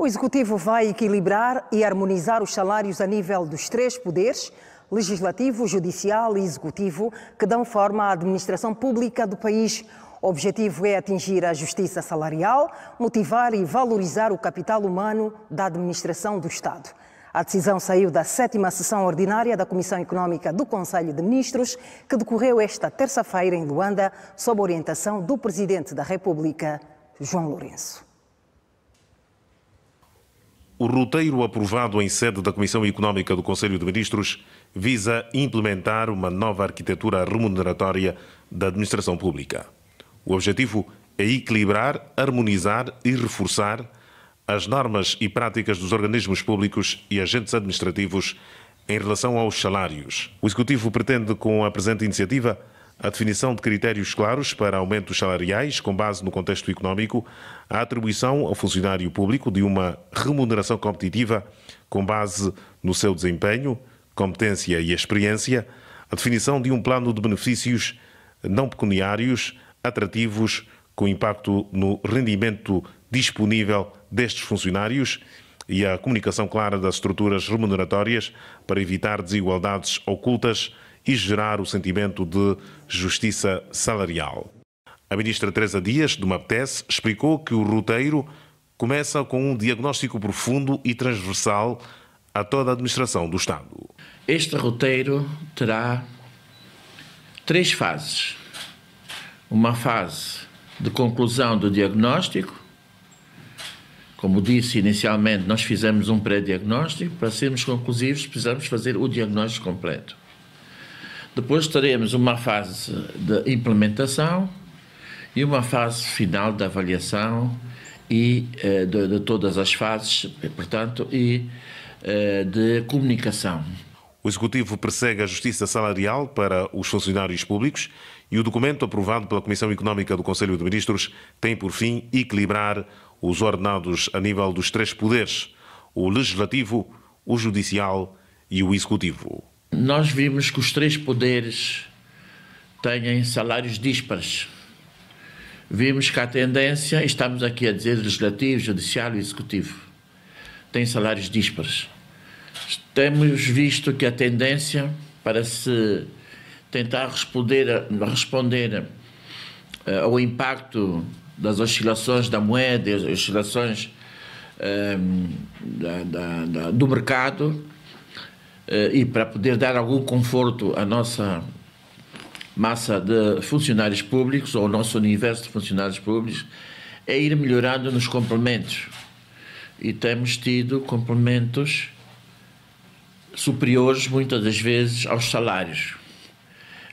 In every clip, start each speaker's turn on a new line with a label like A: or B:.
A: O Executivo vai equilibrar e harmonizar os salários a nível dos três poderes, legislativo, judicial e executivo, que dão forma à administração pública do país. O objetivo é atingir a justiça salarial, motivar e valorizar o capital humano da administração do Estado. A decisão saiu da sétima sessão ordinária da Comissão Económica do Conselho de Ministros, que decorreu esta terça-feira em Luanda, sob orientação do Presidente da República, João Lourenço. O roteiro aprovado em sede da Comissão Económica do Conselho de Ministros visa implementar uma nova arquitetura remuneratória da administração pública. O objetivo é equilibrar, harmonizar e reforçar as normas e práticas dos organismos públicos e agentes administrativos em relação aos salários. O Executivo pretende, com a presente iniciativa, a definição de critérios claros para aumentos salariais com base no contexto económico, a atribuição ao funcionário público de uma remuneração competitiva com base no seu desempenho, competência e experiência, a definição de um plano de benefícios não pecuniários atrativos com impacto no rendimento disponível destes funcionários e a comunicação clara das estruturas remuneratórias para evitar desigualdades ocultas e gerar o sentimento de justiça salarial. A ministra Teresa Dias, do MAPTES, explicou que o roteiro começa com um diagnóstico profundo e transversal a toda a administração do Estado. Este roteiro terá três fases. Uma
B: fase de conclusão do diagnóstico. Como disse inicialmente, nós fizemos um pré-diagnóstico. Para sermos conclusivos, precisamos fazer o diagnóstico completo. Depois teremos uma fase de implementação e uma fase final de avaliação e eh, de, de todas as
A: fases, portanto, e eh, de comunicação. O Executivo persegue a justiça salarial para os funcionários públicos e o documento aprovado pela Comissão Económica do Conselho de Ministros tem por fim equilibrar os ordenados a nível dos três poderes: o Legislativo, o Judicial e o Executivo.
B: Nós vimos que os três poderes têm salários díspares. Vimos que a tendência, estamos aqui a dizer legislativo, judicial e executivo, tem salários díspares. Temos visto que a tendência para se tentar responder, responder eh, ao impacto das oscilações da moeda, das oscilações um, ehm, da, da, da, do mercado, eh, e para poder dar algum conforto à nossa massa de funcionários públicos, ou ao nosso universo de funcionários públicos, é ir melhorando nos complementos. E temos tido complementos superiores, muitas das vezes, aos salários.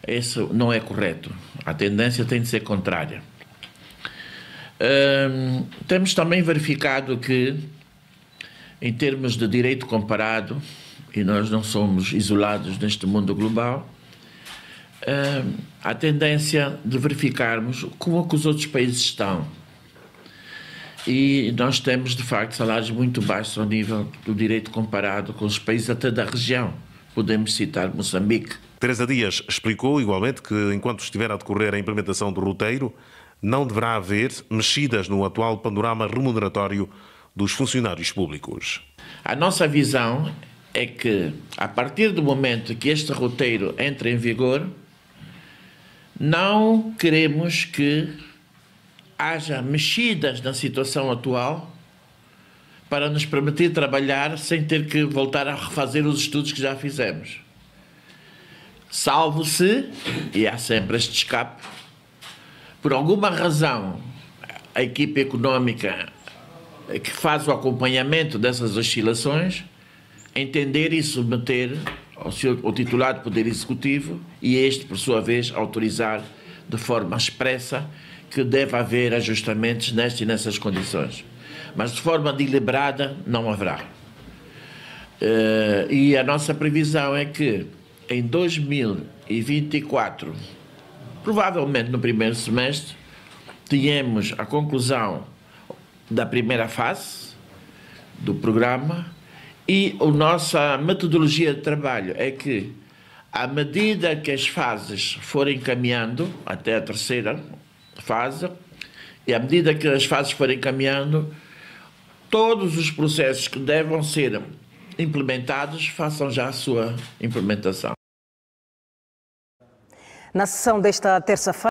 B: Isso não é correto. A tendência tem de ser contrária. Hum, temos também verificado que, em termos de direito comparado, e nós não somos isolados neste mundo global, ah, a tendência de verificarmos como é que os outros países estão. E nós temos, de facto, salários
A: muito baixos ao nível do direito comparado com os países até da região. Podemos citar Moçambique. Teresa Dias explicou igualmente que, enquanto estiver a decorrer a implementação do roteiro, não deverá haver mexidas no atual panorama remuneratório dos funcionários públicos. A nossa visão é que, a partir do momento que
B: este roteiro entra em vigor, não queremos que haja mexidas na situação atual para nos permitir trabalhar sem ter que voltar a refazer os estudos que já fizemos. Salvo se, e há sempre este escape, por alguma razão a equipe económica que faz o acompanhamento dessas oscilações entender e submeter ao, seu, ao titular do Poder Executivo e este, por sua vez, autorizar de forma expressa que deve haver ajustamentos nestas e nessas condições. Mas de forma deliberada não haverá. Uh, e a nossa previsão é que em 2024, provavelmente no primeiro semestre, tenhamos a conclusão da primeira fase do programa e a nossa metodologia de trabalho é que, à medida que as fases forem caminhando, até a terceira fase, e à medida que as fases forem caminhando, todos os processos que devam ser implementados façam já a sua implementação.
A: Na sessão desta terça-feira,